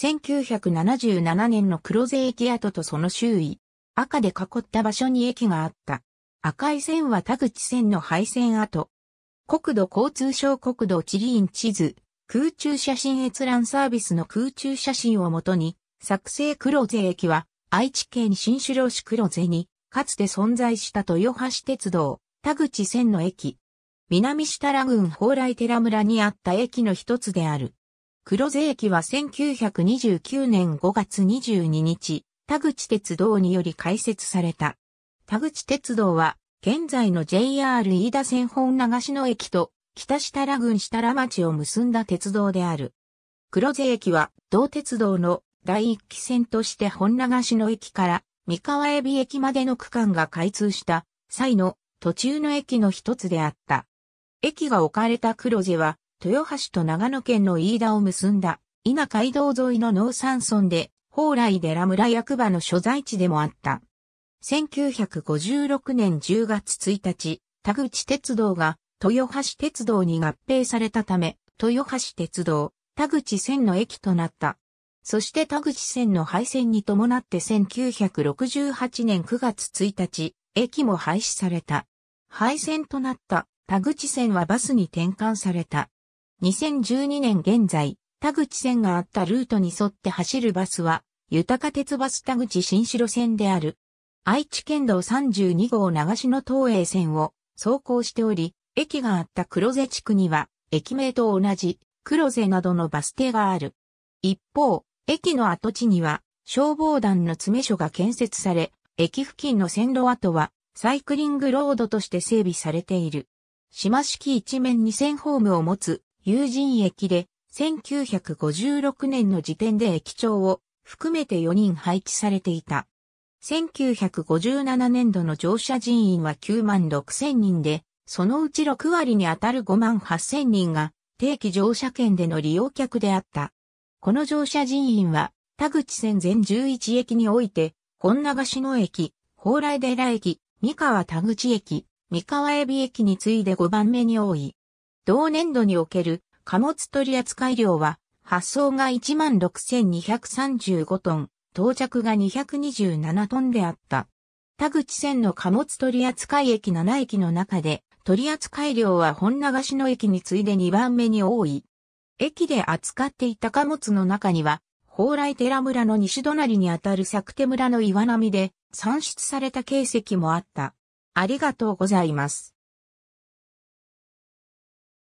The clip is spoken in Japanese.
1977年の黒瀬駅跡とその周囲、赤で囲った場所に駅があった。赤い線は田口線の廃線跡。国土交通省国土地理院地図、空中写真閲覧サービスの空中写真をもとに、作成黒瀬駅は、愛知県新城市黒瀬に、かつて存在した豊橋鉄道、田口線の駅。南設楽郡蓬莱寺村にあった駅の一つである。黒瀬駅は1929年5月22日、田口鉄道により開設された。田口鉄道は、現在の JR 飯田線本流しの駅と北設楽郡設楽町を結んだ鉄道である。黒瀬駅は、同鉄道の第一期線として本流しの駅から三河海老駅までの区間が開通した際の途中の駅の一つであった。駅が置かれた黒瀬は、豊橋と長野県の飯田を結んだ、稲街道沿いの農山村で、蓬莱寺村役場の所在地でもあった。1956年10月1日、田口鉄道が豊橋鉄道に合併されたため、豊橋鉄道、田口線の駅となった。そして田口線の廃線に伴って1968年9月1日、駅も廃止された。廃線となった田口線はバスに転換された。2012年現在、田口線があったルートに沿って走るバスは、豊鉄バス田口新城線である。愛知県道32号長篠東映線を走行しており、駅があった黒瀬地区には、駅名と同じ黒瀬などのバス停がある。一方、駅の跡地には、消防団の詰め所が建設され、駅付近の線路跡は、サイクリングロードとして整備されている。島式一面二線ホームを持つ友人駅で1956年の時点で駅長を含めて4人配置されていた。1957年度の乗車人員は9万6千人で、そのうち6割に当たる5万8千人が定期乗車券での利用客であった。この乗車人員は田口線全11駅において、本流しの駅、蓬莱寺駅、三河田口駅、三河海老駅に次いで5番目に多い。同年度における貨物取扱量は、発送が16,235トン、到着が227トンであった。田口線の貨物取扱駅7駅の中で、取扱量は本流しの駅に次いで2番目に多い。駅で扱っていた貨物の中には、蓬莱寺村の西隣にあたる作手村の岩波で産出された形跡もあった。ありがとうございます。